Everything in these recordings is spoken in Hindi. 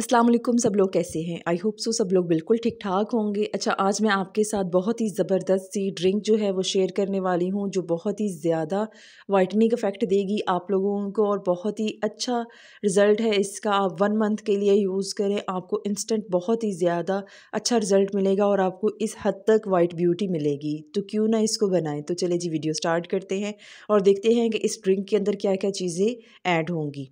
अस्सलाम वालेकुम सब लोग कैसे हैं आई होप सो सब लोग बिल्कुल ठीक ठाक होंगे अच्छा आज मैं आपके साथ बहुत ही ज़बरदस्त सी ड्रिंक जो है वो शेयर करने वाली हूँ जो बहुत ही ज़्यादा वाइटनिंग इफ़ेक्ट देगी आप लोगों को और बहुत ही अच्छा रिज़ल्ट है इसका आप वन मंथ के लिए यूज़ करें आपको इंस्टेंट बहुत ही ज़्यादा अच्छा रिज़ल्ट मिलेगा और आपको इस हद तक वाइट ब्यूटी मिलेगी तो क्यों ना इसको बनाएं तो चले जी वीडियो स्टार्ट करते हैं और देखते हैं कि इस ड्रिंक के अंदर क्या क्या चीज़ें ऐड होंगी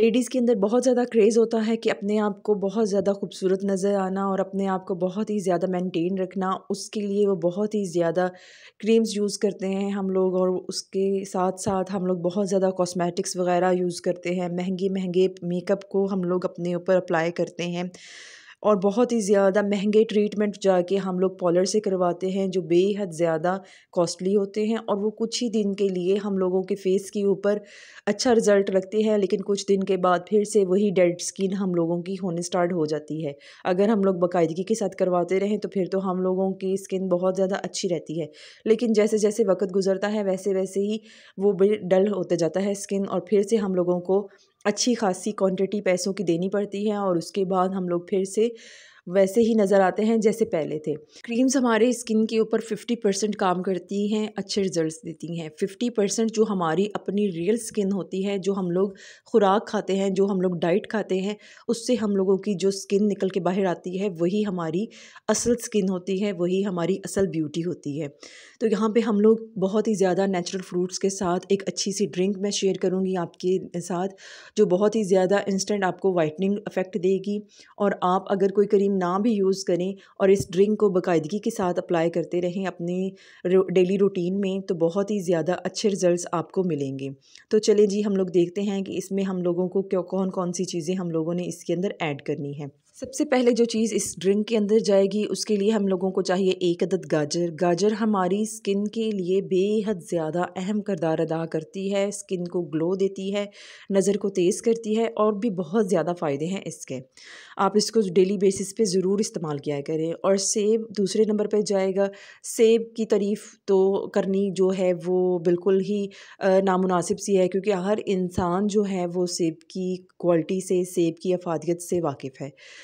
लेडीज़ के अंदर बहुत ज़्यादा क्रेज़ होता है कि अपने आप को बहुत ज़्यादा खूबसूरत नज़र आना और अपने आप को बहुत ही ज़्यादा मेंटेन रखना उसके लिए वो बहुत ही ज़्यादा क्रीम्स यूज़ करते हैं हम लोग और उसके साथ साथ हम लोग बहुत ज़्यादा कॉस्मेटिक्स वगैरह यूज़ करते हैं महंगे महंगे मेकअप को हम लोग अपने ऊपर अप्लाई करते हैं और बहुत ही ज़्यादा महंगे ट्रीटमेंट जाके हम लोग पॉलर से करवाते हैं जो बेहद ज़्यादा कॉस्टली होते हैं और वो कुछ ही दिन के लिए हम लोगों के फेस के ऊपर अच्छा रिज़ल्ट रखते हैं लेकिन कुछ दिन के बाद फिर से वही डेड स्किन हम लोगों की होने स्टार्ट हो जाती है अगर हम लोग बाकायदगी के साथ करवाते रहें तो फिर तो हम लोगों की स्किन बहुत ज़्यादा अच्छी रहती है लेकिन जैसे जैसे वक्त गुजरता है वैसे वैसे ही वो डल होता जाता है स्किन और फिर से हम लोगों को अच्छी खासी क्वांटिटी पैसों की देनी पड़ती है और उसके बाद हम लोग फिर से वैसे ही नज़र आते हैं जैसे पहले थे क्रीम्स हमारे स्किन के ऊपर 50 परसेंट काम करती हैं अच्छे रिजल्ट्स देती हैं 50 परसेंट जो हमारी अपनी रियल स्किन होती है जो हम लोग खुराक खाते हैं जो हम लोग डाइट खाते हैं उससे हम लोगों की जो स्किन निकल के बाहर आती है वही हमारी असल स्किन होती है वही हमारी असल ब्यूटी होती है तो यहाँ पर हम लोग बहुत ही ज़्यादा नेचुरल फ्रूट्स के साथ एक अच्छी सी ड्रिंक मैं शेयर करूँगी आपके साथ जो बहुत ही ज़्यादा इंस्टेंट आपको वाइटनिंग इफ़ेक्ट देगी और आप अगर कोई करीम क्रीम ना भी यूज़ करें और इस ड्रिंक को बाकायदगी के साथ अप्लाई करते रहें अपने डेली रूटीन में तो बहुत ही ज़्यादा अच्छे रिजल्ट्स आपको मिलेंगे तो चले जी हम लोग देखते हैं कि इसमें हम लोगों को क्यों कौन कौन सी चीज़ें हम लोगों ने इसके अंदर ऐड करनी है सबसे पहले जो चीज़ इस ड्रिंक के अंदर जाएगी उसके लिए हम लोगों को चाहिए एक अदद गाजर गाजर हमारी स्किन के लिए बेहद ज़्यादा अहम करदार अदा करती है स्किन को ग्लो देती है नज़र को तेज़ करती है और भी बहुत ज़्यादा फ़ायदे हैं इसके आप इसको डेली बेसिस पे ज़रूर इस्तेमाल किया करें और सेब दूसरे नंबर पर जाएगा सेब की तारीफ़ तो करनी जो है वो बिल्कुल ही नामनासिब सी है क्योंकि हर इंसान जो है वो सेब की क्वालिटी से सेब की अफादियत से वाकिफ़ है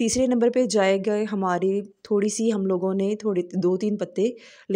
तीसरे नंबर पे जाएगा हमारी थोड़ी सी हम लोगों ने थोड़े दो तीन पत्ते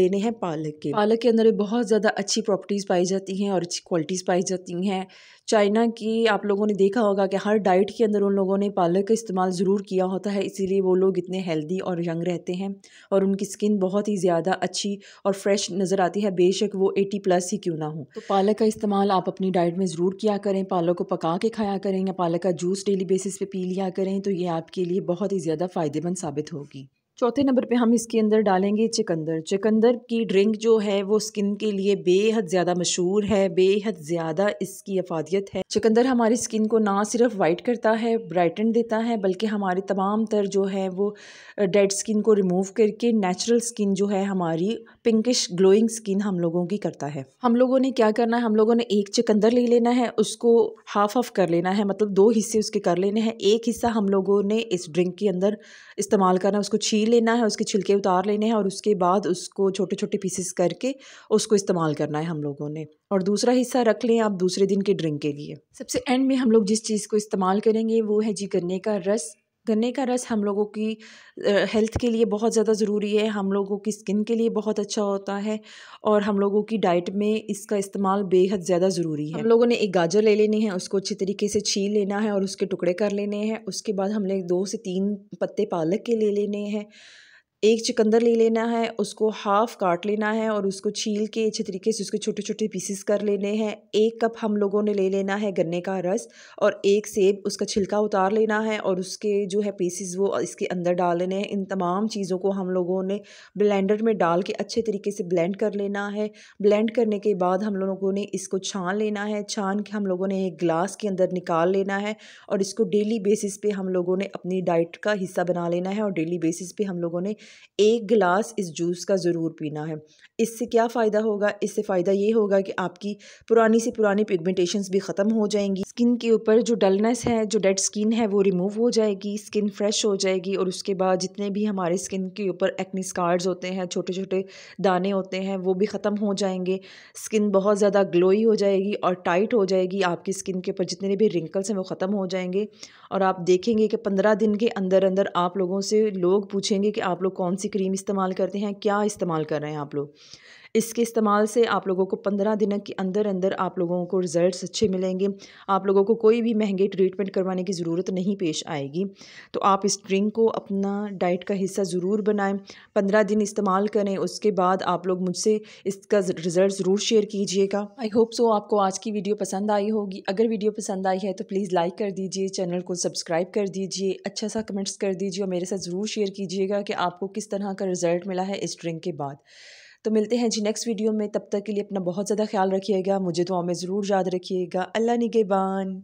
लेने हैं पालक के पालक के अंदर बहुत ज़्यादा अच्छी प्रॉपर्टीज़ पाई जाती हैं और अच्छी क्वालिटीज़ पाई जाती हैं चाइना की आप लोगों ने देखा होगा कि हर डाइट के अंदर उन लोगों ने पालक का इस्तेमाल ज़रूर किया होता है इसीलिए वो लोग इतने हेल्दी और यंग रहते हैं और उनकी स्किन बहुत ही ज़्यादा अच्छी और फ्रेश नज़र आती है बेशक वो एटी प्लस ही क्यों ना हो तो पालक का इस्तेमाल आप अपनी डाइट में ज़रूर किया करें पालक को पका के खाया करें या पालक का जूस डेली बेसिस पर पी लिया करें तो ये आपके लिए बहुत बहुत ही ज़्यादा फ़ायदेमंद साबित होगी चौथे नंबर पे हम इसके अंदर डालेंगे चिकंदर चिकंदर की ड्रिंक जो है वो स्किन के लिए बेहद ज़्यादा मशहूर है बेहद ज़्यादा इसकी अफादियत है चिकंदर हमारी स्किन को ना सिर्फ वाइट करता है ब्राइटन देता है बल्कि हमारे तमाम तर जो है वो डेड स्किन को रिमूव करके नेचुरल स्किन जो है हमारी पिंकिश ग्लोइंग स्किन हम लोगों की करता है हम लोगों ने क्या करना है हम लोगों ने एक चिकंदर ले लेना है उसको हाफ ऑफ कर लेना है मतलब दो हिस्से उसके कर लेने हैं एक हिस्सा हम लोगों ने इस ड्रिंक के अंदर इस्तेमाल करना है उसको छीन छील लेना है उसके छिलके उतार लेने हैं और उसके बाद उसको छोटे छोटे पीसेस करके उसको इस्तेमाल करना है हम लोगों ने और दूसरा हिस्सा रख लें आप दूसरे दिन के ड्रिंक के लिए सबसे एंड में हम लोग जिस चीज़ को इस्तेमाल करेंगे वो है जी गन्ने का रस गन्ने का रस हम लोगों की हेल्थ के लिए बहुत ज़्यादा ज़रूरी है हम लोगों की स्किन के लिए बहुत अच्छा होता है और हम लोगों की डाइट में इसका इस्तेमाल बेहद ज़्यादा ज़रूरी है हम लोगों ने एक गाजर ले लेनी है उसको अच्छी तरीके से छील लेना है और उसके टुकड़े कर लेने हैं उसके बाद हम लोग दो से तीन पत्ते पालक के ले लेने हैं एक चिकंदर ले लेना है उसको हाफ़ काट लेना है और उसको छील के अच्छे तरीके से उसके छोटे छोटे पीसेस कर लेने हैं एक कप हम लोगों ने ले लेना है गन्ने का रस और एक सेब उसका छिलका उतार लेना है और उसके जो है पीसेस वो इसके अंदर डाल लेने हैं इन तमाम चीज़ों को हम लोगों ने ब्लेंडर में डाल के अच्छे तरीके से ब्लेंड कर लेना है ब्लेंड करने के बाद हम लोगों ने इसको छान लेना है छान के हम लोगों ने एक ग्लास के अंदर निकाल लेना है और इसको डेली बेसिस पर हम लोगों ने अपनी डाइट का हिस्सा बना लेना है और डेली बेसिस पर हम लोगों ने एक गिलास इस जूस का ज़रूर पीना है इससे क्या फ़ायदा होगा इससे फ़ायदा ये होगा कि आपकी पुरानी से पुरानी पिगमेंटेशंस भी ख़त्म हो जाएंगी स्किन के ऊपर जो डलनेस है जो डेड स्किन है वो रिमूव हो जाएगी स्किन फ्रेश हो जाएगी और उसके बाद जितने भी हमारे स्किन के ऊपर एक्नी स्कार्स होते हैं छोटे छोटे दाने होते हैं वो भी ख़त्म हो जाएंगे स्किन बहुत ज़्यादा ग्लोई हो जाएगी और टाइट हो जाएगी आपकी स्किन के ऊपर जितने भी रिंकल्स हैं वो ख़त्म हो जाएंगे और आप देखेंगे कि पंद्रह दिन के अंदर अंदर आप लोगों से लोग पूछेंगे कि आप लोग कौन सी क्रीम इस्तेमाल करते हैं क्या इस्तेमाल कर रहे हैं आप लोग इसके इस्तेमाल से आप लोगों को पंद्रह दिन के अंदर अंदर आप लोगों को रिज़ल्ट अच्छे मिलेंगे आप लोगों को कोई भी महंगे ट्रीटमेंट करवाने की ज़रूरत नहीं पेश आएगी तो आप इस ड्रिंक को अपना डाइट का हिस्सा ज़रूर बनाएं पंद्रह दिन इस्तेमाल करें उसके बाद आप लोग मुझसे इसका रिज़ल्ट ज़रूर शेयर कीजिएगा आई होप सो आपको आज की वीडियो पसंद आई होगी अगर वीडियो पसंद आई है तो प्लीज़ लाइक कर दीजिए चैनल को सब्सक्राइब कर दीजिए अच्छा सा कमेंट्स कर दीजिए और मेरे साथ ज़रूर शेयर कीजिएगा कि आपको किस तरह का रिज़ल्ट मिला है इस ड्रिंक के बाद तो मिलते हैं जी नेक्स्ट वीडियो में तब तक के लिए अपना बहुत ज़्यादा ख्याल रखिएगा मुझे दुआ में ज़रूर याद रखिएगा अल्लाह निगेबान